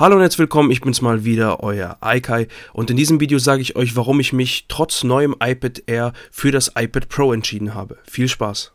Hallo und herzlich willkommen, ich bin's mal wieder, euer Aikai und in diesem Video sage ich euch, warum ich mich trotz neuem iPad Air für das iPad Pro entschieden habe. Viel Spaß!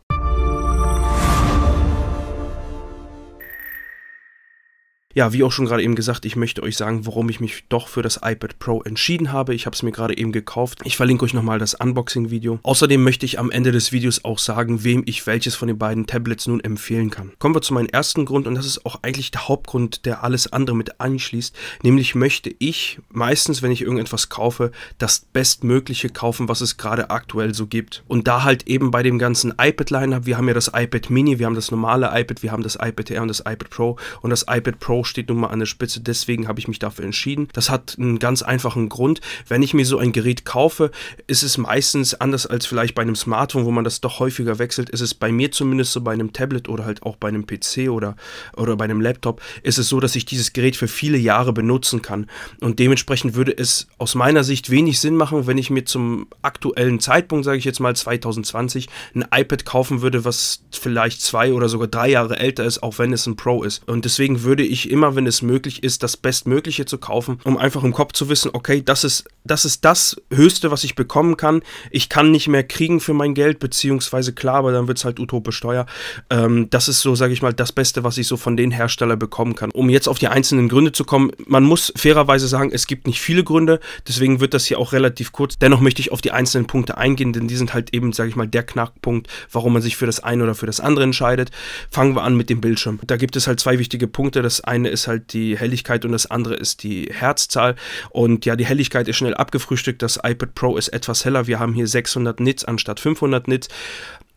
Ja, wie auch schon gerade eben gesagt, ich möchte euch sagen, warum ich mich doch für das iPad Pro entschieden habe. Ich habe es mir gerade eben gekauft. Ich verlinke euch nochmal das Unboxing-Video. Außerdem möchte ich am Ende des Videos auch sagen, wem ich welches von den beiden Tablets nun empfehlen kann. Kommen wir zu meinem ersten Grund und das ist auch eigentlich der Hauptgrund, der alles andere mit anschließt. Nämlich möchte ich meistens, wenn ich irgendetwas kaufe, das Bestmögliche kaufen, was es gerade aktuell so gibt. Und da halt eben bei dem ganzen iPad-Line-Up, wir haben ja das iPad Mini, wir haben das normale iPad, wir haben das iPad Air und das iPad Pro und das iPad Pro steht nun mal an der Spitze. Deswegen habe ich mich dafür entschieden. Das hat einen ganz einfachen Grund. Wenn ich mir so ein Gerät kaufe, ist es meistens anders als vielleicht bei einem Smartphone, wo man das doch häufiger wechselt. Ist es bei mir zumindest so bei einem Tablet oder halt auch bei einem PC oder, oder bei einem Laptop, ist es so, dass ich dieses Gerät für viele Jahre benutzen kann. Und dementsprechend würde es aus meiner Sicht wenig Sinn machen, wenn ich mir zum aktuellen Zeitpunkt, sage ich jetzt mal 2020, ein iPad kaufen würde, was vielleicht zwei oder sogar drei Jahre älter ist, auch wenn es ein Pro ist. Und deswegen würde ich im immer, wenn es möglich ist, das Bestmögliche zu kaufen, um einfach im Kopf zu wissen, okay, das ist, das ist das Höchste, was ich bekommen kann. Ich kann nicht mehr kriegen für mein Geld, beziehungsweise klar, aber dann wird es halt utopisch teuer. Ähm, das ist so, sage ich mal, das Beste, was ich so von den Herstellern bekommen kann. Um jetzt auf die einzelnen Gründe zu kommen, man muss fairerweise sagen, es gibt nicht viele Gründe, deswegen wird das hier auch relativ kurz. Dennoch möchte ich auf die einzelnen Punkte eingehen, denn die sind halt eben, sage ich mal, der Knackpunkt, warum man sich für das eine oder für das andere entscheidet. Fangen wir an mit dem Bildschirm. Da gibt es halt zwei wichtige Punkte. Das eine eine ist halt die Helligkeit und das andere ist die Herzzahl. Und ja, die Helligkeit ist schnell abgefrühstückt. Das iPad Pro ist etwas heller. Wir haben hier 600 Nits anstatt 500 Nits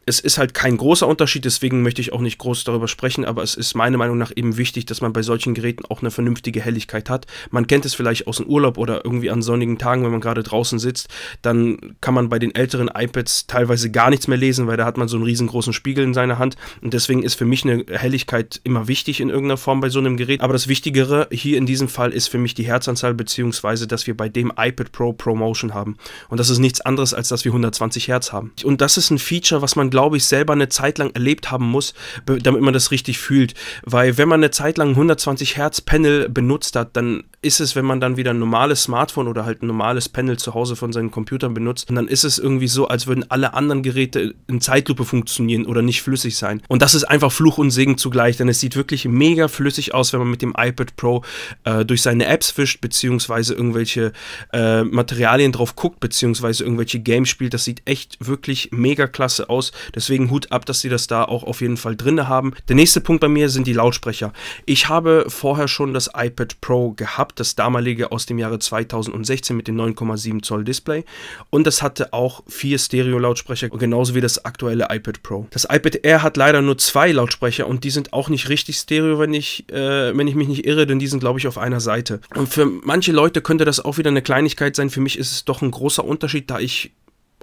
es ist halt kein großer Unterschied, deswegen möchte ich auch nicht groß darüber sprechen, aber es ist meiner Meinung nach eben wichtig, dass man bei solchen Geräten auch eine vernünftige Helligkeit hat. Man kennt es vielleicht aus dem Urlaub oder irgendwie an sonnigen Tagen, wenn man gerade draußen sitzt, dann kann man bei den älteren iPads teilweise gar nichts mehr lesen, weil da hat man so einen riesengroßen Spiegel in seiner Hand und deswegen ist für mich eine Helligkeit immer wichtig in irgendeiner Form bei so einem Gerät. Aber das Wichtigere hier in diesem Fall ist für mich die Herzanzahl, beziehungsweise dass wir bei dem iPad Pro Promotion haben. Und das ist nichts anderes, als dass wir 120 Hertz haben. Und das ist ein Feature, was man, glaube glaube ich, selber eine Zeit lang erlebt haben muss, damit man das richtig fühlt. Weil wenn man eine Zeit lang 120 Hertz Panel benutzt hat, dann ist es, wenn man dann wieder ein normales Smartphone oder halt ein normales Panel zu Hause von seinen Computern benutzt, dann ist es irgendwie so, als würden alle anderen Geräte in Zeitlupe funktionieren oder nicht flüssig sein. Und das ist einfach Fluch und Segen zugleich, denn es sieht wirklich mega flüssig aus, wenn man mit dem iPad Pro äh, durch seine Apps fischt, beziehungsweise irgendwelche äh, Materialien drauf guckt, beziehungsweise irgendwelche Games spielt. Das sieht echt wirklich mega klasse aus. Deswegen Hut ab, dass sie das da auch auf jeden Fall drin haben. Der nächste Punkt bei mir sind die Lautsprecher. Ich habe vorher schon das iPad Pro gehabt, das damalige aus dem Jahre 2016 mit dem 9,7 Zoll Display. Und das hatte auch vier Stereo-Lautsprecher, genauso wie das aktuelle iPad Pro. Das iPad Air hat leider nur zwei Lautsprecher und die sind auch nicht richtig Stereo, wenn ich, äh, wenn ich mich nicht irre, denn die sind, glaube ich, auf einer Seite. Und für manche Leute könnte das auch wieder eine Kleinigkeit sein. Für mich ist es doch ein großer Unterschied, da ich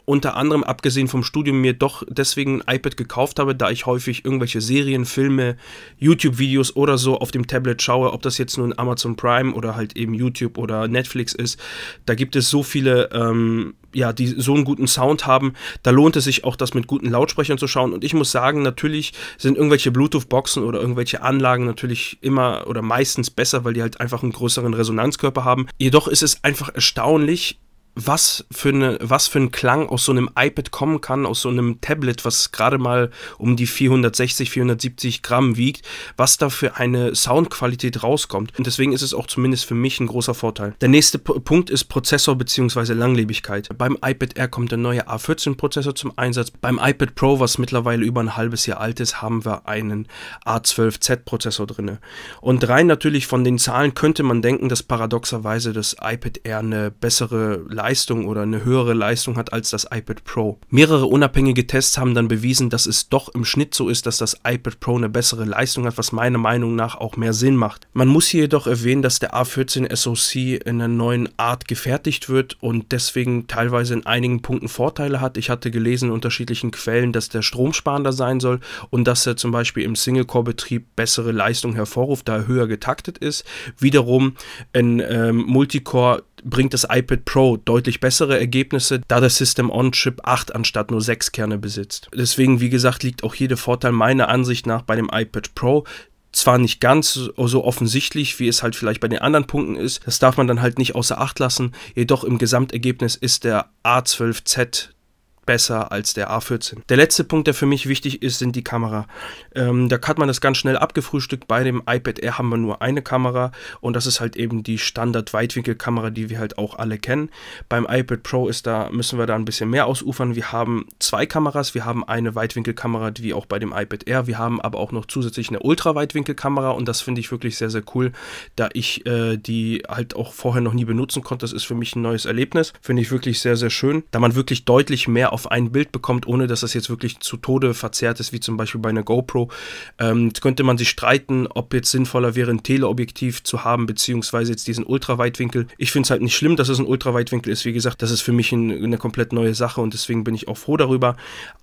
unter anderem abgesehen vom Studium mir doch deswegen ein iPad gekauft habe, da ich häufig irgendwelche Serien, Filme, YouTube-Videos oder so auf dem Tablet schaue, ob das jetzt nun Amazon Prime oder halt eben YouTube oder Netflix ist. Da gibt es so viele ähm, ja, die so einen guten Sound haben, da lohnt es sich auch, das mit guten Lautsprechern zu schauen. Und ich muss sagen, natürlich sind irgendwelche Bluetooth-Boxen oder irgendwelche Anlagen natürlich immer oder meistens besser, weil die halt einfach einen größeren Resonanzkörper haben. Jedoch ist es einfach erstaunlich, was für, eine, was für ein Klang aus so einem iPad kommen kann, aus so einem Tablet, was gerade mal um die 460, 470 Gramm wiegt, was da für eine Soundqualität rauskommt. Und deswegen ist es auch zumindest für mich ein großer Vorteil. Der nächste P Punkt ist Prozessor bzw. Langlebigkeit. Beim iPad Air kommt der neue A14-Prozessor zum Einsatz. Beim iPad Pro, was mittlerweile über ein halbes Jahr alt ist, haben wir einen A12Z-Prozessor drin. Und rein natürlich von den Zahlen könnte man denken, dass paradoxerweise das iPad Air eine bessere Leistung Leistung oder eine höhere Leistung hat als das iPad Pro. Mehrere unabhängige Tests haben dann bewiesen, dass es doch im Schnitt so ist, dass das iPad Pro eine bessere Leistung hat, was meiner Meinung nach auch mehr Sinn macht. Man muss hier jedoch erwähnen, dass der A14 SoC in einer neuen Art gefertigt wird und deswegen teilweise in einigen Punkten Vorteile hat. Ich hatte gelesen in unterschiedlichen Quellen, dass der stromsparender sein soll und dass er zum Beispiel im Single-Core-Betrieb bessere Leistung hervorruft, da er höher getaktet ist. Wiederum in ähm, Multicore bringt das iPad Pro deutlich bessere Ergebnisse, da das System On-Chip 8 anstatt nur 6 Kerne besitzt. Deswegen, wie gesagt, liegt auch jeder Vorteil meiner Ansicht nach bei dem iPad Pro zwar nicht ganz so offensichtlich, wie es halt vielleicht bei den anderen Punkten ist, das darf man dann halt nicht außer Acht lassen, jedoch im Gesamtergebnis ist der A12Z besser als der A14. Der letzte Punkt, der für mich wichtig ist, sind die Kamera. Ähm, da hat man das ganz schnell abgefrühstückt. Bei dem iPad Air haben wir nur eine Kamera und das ist halt eben die Standard-Weitwinkelkamera, die wir halt auch alle kennen. Beim iPad Pro ist da, müssen wir da ein bisschen mehr ausufern. Wir haben zwei Kameras. Wir haben eine Weitwinkelkamera, wie auch bei dem iPad Air. Wir haben aber auch noch zusätzlich eine Ultra-Weitwinkelkamera und das finde ich wirklich sehr, sehr cool, da ich äh, die halt auch vorher noch nie benutzen konnte. Das ist für mich ein neues Erlebnis. Finde ich wirklich sehr, sehr schön, da man wirklich deutlich mehr auf ein Bild bekommt, ohne dass das jetzt wirklich zu Tode verzerrt ist, wie zum Beispiel bei einer GoPro. Ähm, könnte man sich streiten, ob jetzt sinnvoller wäre, ein Teleobjektiv zu haben, beziehungsweise jetzt diesen Ultraweitwinkel. Ich finde es halt nicht schlimm, dass es ein Ultraweitwinkel ist. Wie gesagt, das ist für mich ein, eine komplett neue Sache und deswegen bin ich auch froh darüber.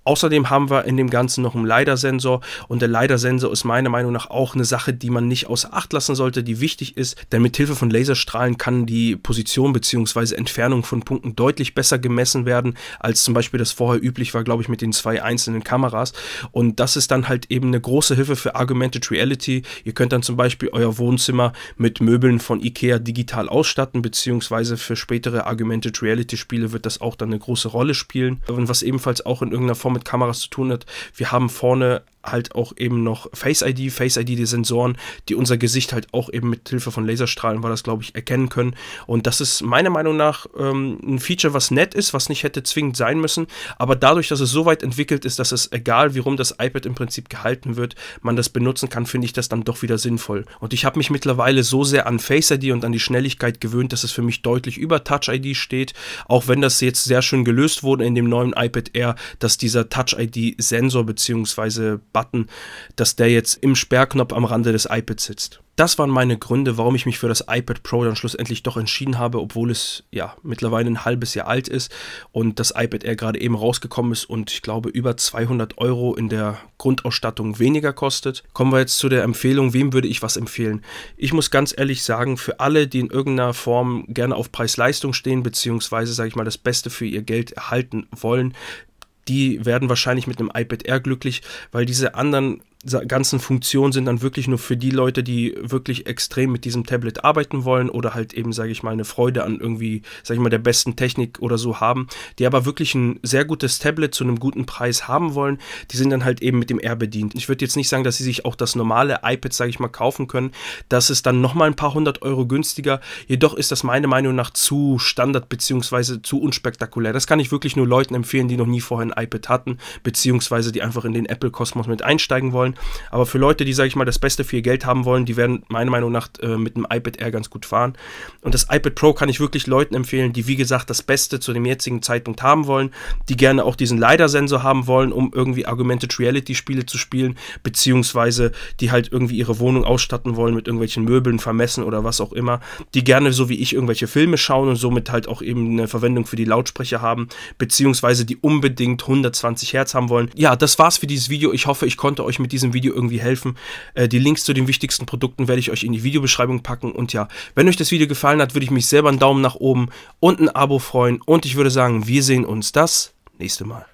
Außerdem haben wir in dem Ganzen noch einen LiDAR-Sensor und der LiDAR-Sensor ist meiner Meinung nach auch eine Sache, die man nicht außer Acht lassen sollte, die wichtig ist, denn mit Hilfe von Laserstrahlen kann die Position bzw. Entfernung von Punkten deutlich besser gemessen werden als zum Beispiel das das vorher üblich war, glaube ich, mit den zwei einzelnen Kameras. Und das ist dann halt eben eine große Hilfe für Argumented Reality. Ihr könnt dann zum Beispiel euer Wohnzimmer mit Möbeln von IKEA digital ausstatten, beziehungsweise für spätere Argumented Reality Spiele wird das auch dann eine große Rolle spielen. Und was ebenfalls auch in irgendeiner Form mit Kameras zu tun hat, wir haben vorne halt auch eben noch Face ID, Face ID, die Sensoren, die unser Gesicht halt auch eben mit Hilfe von Laserstrahlen, war das glaube ich, erkennen können. Und das ist meiner Meinung nach ähm, ein Feature, was nett ist, was nicht hätte zwingend sein müssen, aber dadurch, dass es so weit entwickelt ist, dass es egal, wie rum das iPad im Prinzip gehalten wird, man das benutzen kann, finde ich das dann doch wieder sinnvoll. Und ich habe mich mittlerweile so sehr an Face ID und an die Schnelligkeit gewöhnt, dass es für mich deutlich über Touch ID steht, auch wenn das jetzt sehr schön gelöst wurde in dem neuen iPad Air, dass dieser Touch ID Sensor bzw. Button, dass der jetzt im Sperrknopf am Rande des iPads sitzt. Das waren meine Gründe, warum ich mich für das iPad Pro dann schlussendlich doch entschieden habe, obwohl es ja mittlerweile ein halbes Jahr alt ist und das iPad Air gerade eben rausgekommen ist und ich glaube über 200 Euro in der Grundausstattung weniger kostet. Kommen wir jetzt zu der Empfehlung, wem würde ich was empfehlen? Ich muss ganz ehrlich sagen, für alle, die in irgendeiner Form gerne auf Preis-Leistung stehen, beziehungsweise sage ich mal das Beste für ihr Geld erhalten wollen, die werden wahrscheinlich mit einem iPad Air glücklich, weil diese anderen ganzen Funktionen sind dann wirklich nur für die Leute, die wirklich extrem mit diesem Tablet arbeiten wollen oder halt eben, sage ich mal, eine Freude an irgendwie, sage ich mal, der besten Technik oder so haben, die aber wirklich ein sehr gutes Tablet zu einem guten Preis haben wollen, die sind dann halt eben mit dem R bedient. Ich würde jetzt nicht sagen, dass sie sich auch das normale iPad, sage ich mal, kaufen können. Das ist dann nochmal ein paar hundert Euro günstiger. Jedoch ist das meiner Meinung nach zu Standard beziehungsweise zu unspektakulär. Das kann ich wirklich nur Leuten empfehlen, die noch nie vorher ein iPad hatten, beziehungsweise die einfach in den Apple-Kosmos mit einsteigen wollen. Aber für Leute, die, sage ich mal, das Beste für ihr Geld haben wollen, die werden meiner Meinung nach äh, mit einem iPad Air ganz gut fahren. Und das iPad Pro kann ich wirklich Leuten empfehlen, die, wie gesagt, das Beste zu dem jetzigen Zeitpunkt haben wollen, die gerne auch diesen LiDAR-Sensor haben wollen, um irgendwie Augmented Reality-Spiele zu spielen, beziehungsweise die halt irgendwie ihre Wohnung ausstatten wollen mit irgendwelchen Möbeln, vermessen oder was auch immer, die gerne, so wie ich, irgendwelche Filme schauen und somit halt auch eben eine Verwendung für die Lautsprecher haben, beziehungsweise die unbedingt 120 Hertz haben wollen. Ja, das war's für dieses Video. Ich hoffe, ich konnte euch mit diesem diesem Video irgendwie helfen. Äh, die Links zu den wichtigsten Produkten werde ich euch in die Videobeschreibung packen. Und ja, wenn euch das Video gefallen hat, würde ich mich selber einen Daumen nach oben und ein Abo freuen. Und ich würde sagen, wir sehen uns das nächste Mal.